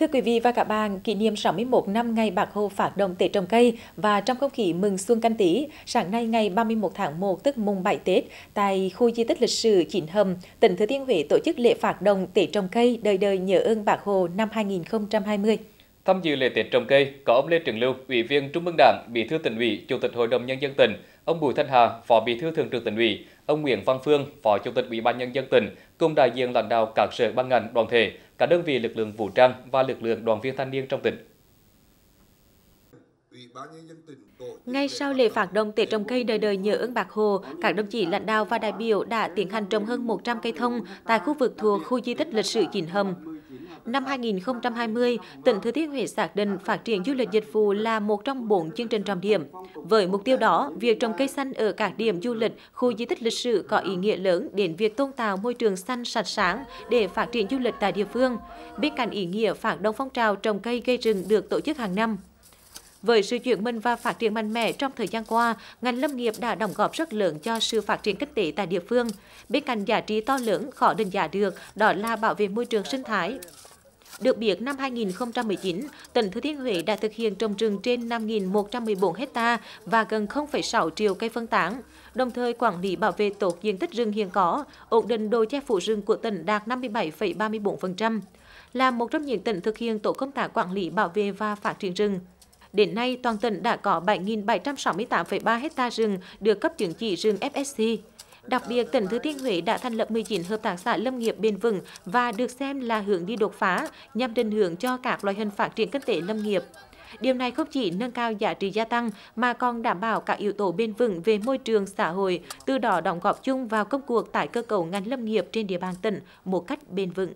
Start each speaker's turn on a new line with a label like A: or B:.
A: Thưa quý vị và các bạn, kỷ niệm 61 năm ngày Bác Hồ phát động Tết trồng cây và trong không khí mừng xuân canh tí, sáng nay ngày 31 tháng 1 tức mùng 7 Tết, tại khu di tích lịch sử Chín Hầm, tỉnh Thừa Thiên Huế tổ chức lễ phát động Tết trồng cây đời đời nhớ ơn Bác Hồ năm 2020.
B: Tham dự lễ Tết trồng cây có ông Lê Trường Lưu, Ủy viên Trung ương Đảng, Bí thư tỉnh ủy, Chủ tịch Hội đồng nhân dân tỉnh, Ông Bùi Thanh Hà, Phó Bí thư Thường trực Tỉnh ủy, ông Nguyễn Văn Phương, Phó Chủ tịch Ủy ban nhân dân tỉnh cùng đại diện lãnh đạo các sở ban ngành, đoàn thể, các đơn vị lực lượng vũ trang và lực lượng đoàn viên thanh niên trong tỉnh.
A: Ngay sau lễ phát động Tết trồng cây đời đời nhớ ơn Bác Hồ, các đồng chí lãnh đạo và đại biểu đã tiến hành trồng hơn 100 cây thông tại khu vực thuộc khu di tích lịch sử Chìn Hầm. Năm 2020, tỉnh Thừa Thiên Huế xác định phát triển du lịch dịch vụ là một trong bốn chương trình trọng điểm. Với mục tiêu đó, việc trồng cây xanh ở các điểm du lịch, khu di tích lịch sử có ý nghĩa lớn đến việc tôn tạo môi trường xanh sạch sáng để phát triển du lịch tại địa phương. Bên cạnh ý nghĩa phản động phong trào trồng cây gây rừng được tổ chức hàng năm, với sự chuyển mình và phát triển mạnh mẽ trong thời gian qua, ngành lâm nghiệp đã đóng góp rất lớn cho sự phát triển kinh tế tại địa phương. Bên cạnh giá trị to lớn khó định giá được, đó là bảo vệ môi trường sinh thái. Được biết, năm 2019, tỉnh Thừa Thiên Huế đã thực hiện trồng rừng trên 5.114 hecta và gần 0,6 triệu cây phân tán, đồng thời quản lý bảo vệ tốt diện tích rừng hiện có, ổn định độ che phủ rừng của tỉnh đạt 57,34%, là một trong những tỉnh thực hiện tổ công tác quản lý bảo vệ và phát triển rừng. Đến nay, toàn tỉnh đã có 7.768,3 hecta rừng được cấp chứng chỉ rừng FSC. Đặc biệt, tỉnh Thừa Thiên Huế đã thành lập 19 hợp tác xã lâm nghiệp bền vững và được xem là hướng đi đột phá nhằm định hướng cho các loại hình phát triển kinh tế lâm nghiệp. Điều này không chỉ nâng cao giá trị gia tăng mà còn đảm bảo các yếu tố bền vững về môi trường xã hội, từ đó đóng góp chung vào công cuộc tái cơ cấu ngành lâm nghiệp trên địa bàn tỉnh một cách bền vững.